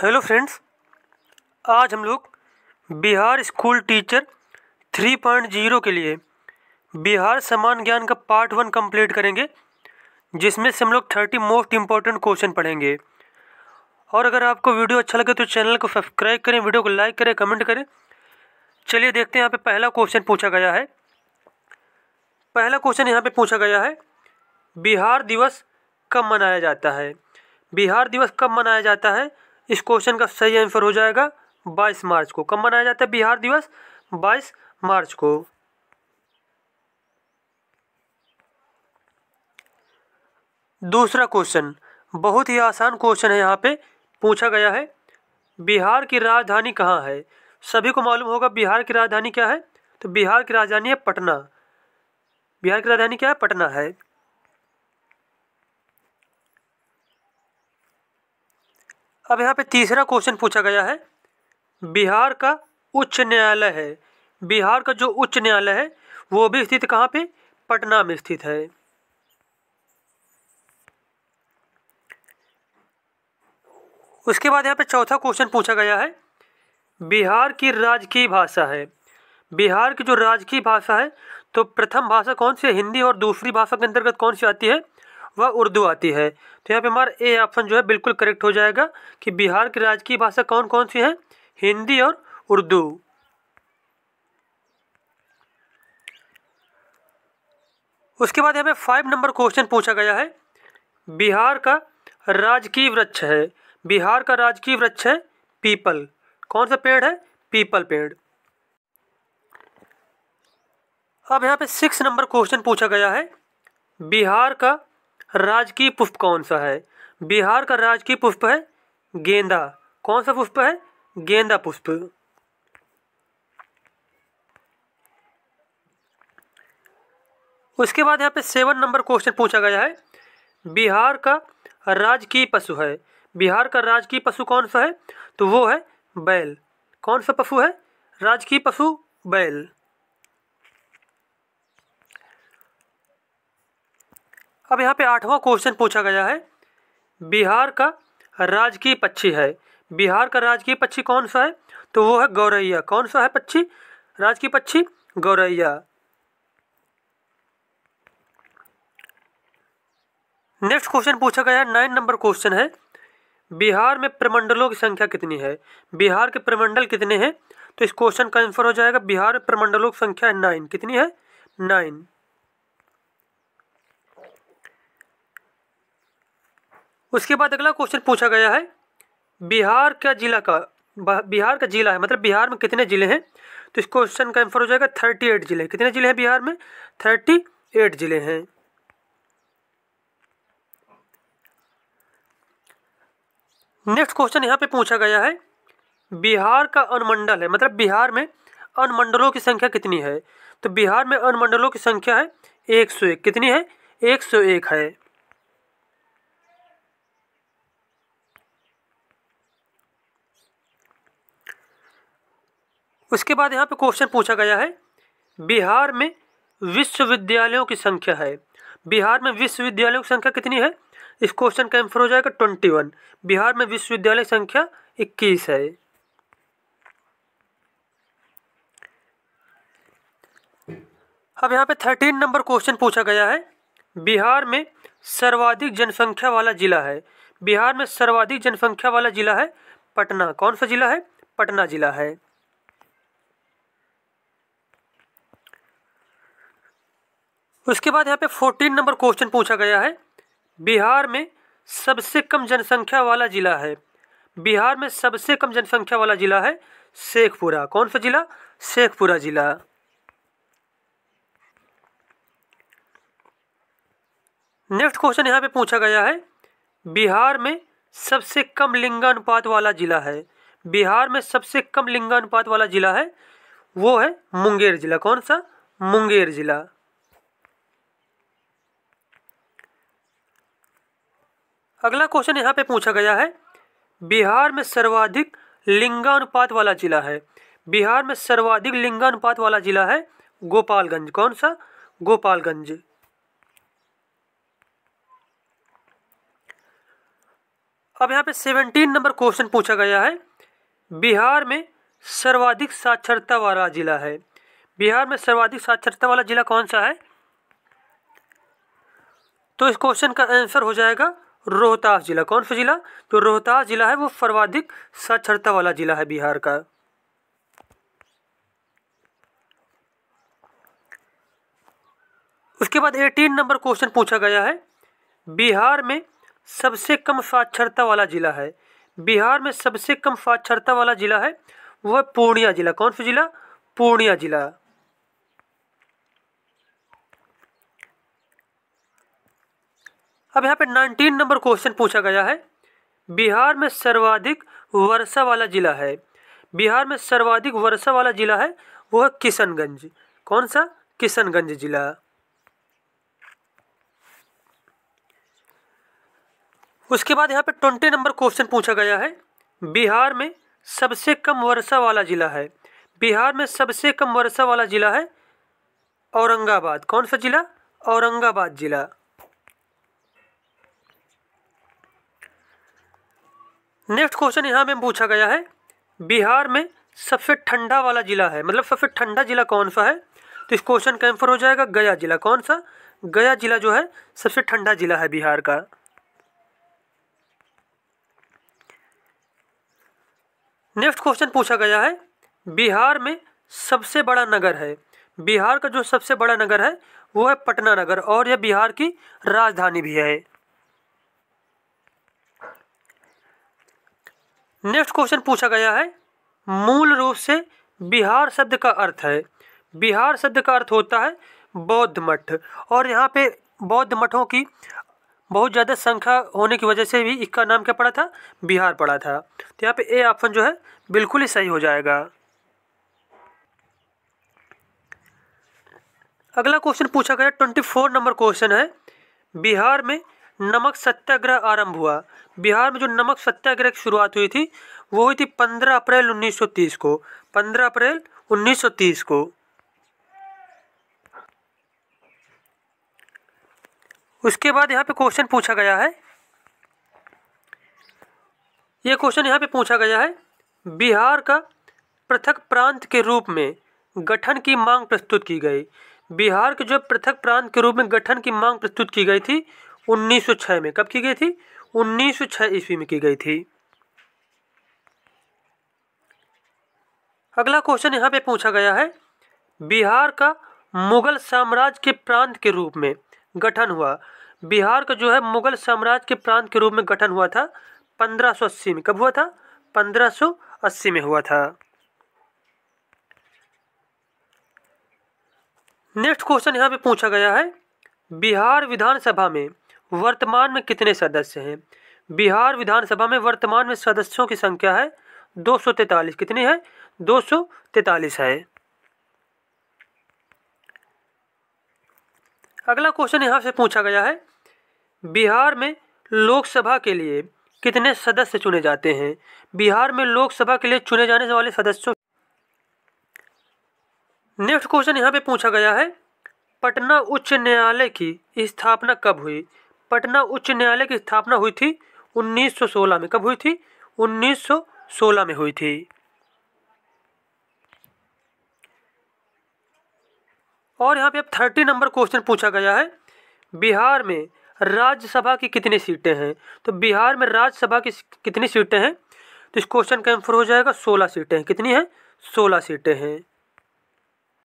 hello friends आज हम लोग बिहार स्कूल टीचर 3.0 के लिए बिहार समान ज्ञान का पार्ट वन कंप्लीट करेंगे जिसमें से हम लोग 30 मोस्ट इम्पॉर्टेंट क्वेश्चन पढ़ेंगे और अगर आपको वीडियो अच्छा लगे तो चैनल को सब्सक्राइब करें वीडियो को लाइक करें कमेंट करें चलिए देखते हैं यहाँ पे पहला क्वेश्चन पूछा गया है पहला क्वेश्चन यहाँ पर पूछा गया है बिहार दिवस कब मनाया जाता है बिहार दिवस कब मनाया जाता है इस क्वेश्चन का सही आंसर हो जाएगा बाईस मार्च को कब मनाया जाता है बिहार दिवस बाईस मार्च को दूसरा क्वेश्चन बहुत ही आसान क्वेश्चन है यहाँ पे पूछा गया है बिहार की राजधानी कहाँ है सभी को मालूम होगा बिहार की राजधानी क्या है तो बिहार की राजधानी है पटना बिहार की राजधानी क्या है पटना है अब यहाँ पे तीसरा क्वेश्चन पूछा गया है बिहार का उच्च न्यायालय है बिहार का जो उच्च न्यायालय है वो भी स्थित कहाँ पे पटना में स्थित है उसके बाद यहाँ पे चौथा क्वेश्चन पूछा गया है बिहार की राजकीय भाषा है बिहार की जो राजकीय भाषा है तो प्रथम भाषा कौन सी है हिंदी और दूसरी भाषा के अंतर्गत कौन सी आती है वह उर्दू आती है तो यहाँ पे हमारा ए ऑप्शन जो है बिल्कुल करेक्ट हो जाएगा कि बिहार की राजकीय भाषा कौन कौन सी है हिंदी और उर्दू उसके बाद यहाँ पे फाइव नंबर क्वेश्चन पूछा गया है बिहार का राजकीय वृक्ष है बिहार का राजकीय वृक्ष है पीपल कौन सा पेड़ है पीपल पेड़ अब यहाँ पे सिक्स नंबर क्वेश्चन पूछा गया है बिहार का राजकीय पुष्प कौन सा है बिहार का राजकीय पुष्प है गेंदा कौन सा पुष्प है गेंदा पुष्प उसके बाद यहाँ पे सेवन नंबर क्वेश्चन पूछा गया है बिहार का राजकीय पशु है बिहार का राजकीय पशु कौन सा है तो वो है बैल कौन सा पशु है राजकीय पशु बैल अब यहाँ पे आठवां क्वेश्चन पूछा गया है बिहार का राजकीय पक्षी है बिहार का राजकीय पक्षी कौन सा है तो वो है गौरैया कौन सा है पक्षी राजकीय पक्षी गौरैया नेक्स्ट क्वेश्चन पूछा गया है नाइन नंबर क्वेश्चन है बिहार में प्रमंडलों की संख्या कितनी है बिहार के प्रमंडल कितने हैं तो इस क्वेश्चन का आंसर हो जाएगा बिहार में प्रमंडलों की संख्या है नाइन कितनी है नाइन उसके बाद अगला क्वेश्चन पूछा गया है बिहार का जिला का बिहार का जिला है मतलब बिहार में कितने ज़िले हैं तो इस क्वेश्चन का आंसर हो जाएगा थर्टी एट ज़िले कितने ज़िले हैं बिहार में थर्टी एट ज़िले हैं नेक्स्ट क्वेश्चन यहाँ पे पूछा गया है बिहार का अनुमंडल है मतलब बिहार में अनुमंडलों की संख्या कितनी है तो बिहार में अनुमंडलों की संख्या है एक सौ एक कितनी है एक सौ एक है उसके बाद यहाँ पे क्वेश्चन पूछा गया है बिहार में विश्वविद्यालयों की संख्या है बिहार में विश्वविद्यालयों की संख्या कितनी है इस क्वेश्चन का आंसर हो जाएगा ट्वेंटी वन बिहार में विश्वविद्यालय संख्या इक्कीस है अब यहाँ पे थर्टीन नंबर क्वेश्चन पूछा गया है बिहार में सर्वाधिक जनसंख्या वाला जिला है बिहार में सर्वाधिक जनसंख्या वाला जिला है पटना कौन सा जिला है पटना जिला है उसके बाद यहाँ पे फोर्टीन नंबर क्वेश्चन पूछा गया है बिहार में सबसे कम जनसंख्या वाला जिला है बिहार में सबसे कम जनसंख्या वाला जिला है शेखपुरा कौन सा जिला शेखपुरा जिला नेक्स्ट क्वेश्चन यहाँ पे पूछा गया है बिहार में सबसे कम लिंगानुपात वाला जिला है बिहार में सबसे कम लिंगानुपात वाला जिला है वो है मुंगेर जिला कौन सा मुंगेर जिला अगला क्वेश्चन यहाँ पे पूछा गया है बिहार में सर्वाधिक लिंगानुपात वाला जिला है बिहार में सर्वाधिक लिंगानुपात वाला जिला है गोपालगंज कौन सा गोपालगंज अब यहाँ पे सेवनटीन नंबर क्वेश्चन पूछा गया है बिहार में सर्वाधिक साक्षरता वाला जिला है बिहार में सर्वाधिक साक्षरता वाला जिला कौन सा है तो इस क्वेश्चन का आंसर हो जाएगा रोहतास जिला कौन सा जिला जो तो रोहतास जिला है वो सर्वाधिक साक्षरता वाला जिला है बिहार का उसके बाद एटीन नंबर क्वेश्चन पूछा गया है बिहार में सबसे कम साक्षरता वाला जिला है बिहार में सबसे कम साक्षरता वाला जिला है वह पूर्णिया जिला कौन सा जिला पूर्णिया जिला अब यहाँ पे 19 नंबर क्वेश्चन पूछा गया है बिहार में सर्वाधिक वर्षा वाला जिला है बिहार में सर्वाधिक वर्षा वाला जिला है वो है किशनगंज कौन सा किशनगंज जिला उसके बाद यहाँ पे ट्वेंटी नंबर क्वेश्चन पूछा गया है बिहार में सबसे कम वर्षा वाला जिला है बिहार में सबसे कम वर्षा वाला जिला है औरंगाबाद कौन सा जिला औरंगाबाद जिला नेक्स्ट क्वेश्चन यहाँ में पूछा गया है बिहार में सबसे ठंडा वाला जिला है मतलब सबसे ठंडा जिला कौन सा है तो इस क्वेश्चन का आंसर हो जाएगा गया जिला कौन सा गया जिला जो है सबसे ठंडा जिला है बिहार का नेक्स्ट क्वेश्चन पूछा गया है बिहार में सबसे बड़ा नगर है बिहार का जो सबसे बड़ा नगर है वो है पटना नगर और यह बिहार की राजधानी भी है नेक्स्ट क्वेश्चन पूछा गया है मूल रूप से बिहार शब्द का अर्थ है बिहार शब्द का अर्थ होता है बौद्ध मठ और यहाँ पे बौद्ध मठों की बहुत ज़्यादा संख्या होने की वजह से भी इसका नाम क्या पड़ा था बिहार पड़ा था तो यहाँ पे ए ऑप्शन जो है बिल्कुल ही सही हो जाएगा अगला क्वेश्चन पूछा गया ट्वेंटी फोर नंबर क्वेश्चन है बिहार में नमक सत्याग्रह आरंभ हुआ बिहार में जो नमक सत्याग्रह की शुरुआत हुई थी वो हुई थी 15 अप्रैल 1930 को 15 अप्रैल 1930 को उसके बाद यहाँ पे क्वेश्चन पूछा गया है ये क्वेश्चन यहाँ पे पूछा गया है बिहार का पृथक प्रांत के रूप में गठन की मांग प्रस्तुत की गई बिहार के जो पृथक प्रांत के रूप में गठन की मांग प्रस्तुत की गई थी 1906 में कब की गई थी 1906 ईस्वी में की गई थी अगला क्वेश्चन यहाँ पे पूछा गया है बिहार का मुगल साम्राज्य के प्रांत के रूप में गठन हुआ बिहार का जो है मुगल साम्राज्य के प्रांत के रूप में गठन हुआ था 1580 में कब हुआ था 1580 में हुआ था नेक्स्ट क्वेश्चन यहाँ पे पूछा गया है बिहार विधानसभा में वर्तमान में कितने सदस्य हैं बिहार विधानसभा में वर्तमान में सदस्यों की संख्या है दो सौ तैतालीस कितनी है दो सौ तैतालीस है अगला क्वेश्चन यहाँ से पूछा गया है बिहार में लोकसभा के लिए कितने सदस्य चुने जाते हैं बिहार में लोकसभा के लिए चुने जाने वाले सदस्यों नेक्स्ट क्वेश्चन यहाँ पे पूछा गया है पटना उच्च न्यायालय की स्थापना कब हुई पटना उच्च न्यायालय की स्थापना हुई थी 1916 में कब हुई थी 1916 में हुई थी और यहाँ पे अब थर्टी नंबर क्वेश्चन पूछा गया है बिहार में राज्यसभा की कितनी सीटें हैं तो बिहार में राज्यसभा की कितनी सीटें हैं तो इस क्वेश्चन का आंसर हो जाएगा सोलह सीटें हैं कितनी हैं सोलह सीटें हैं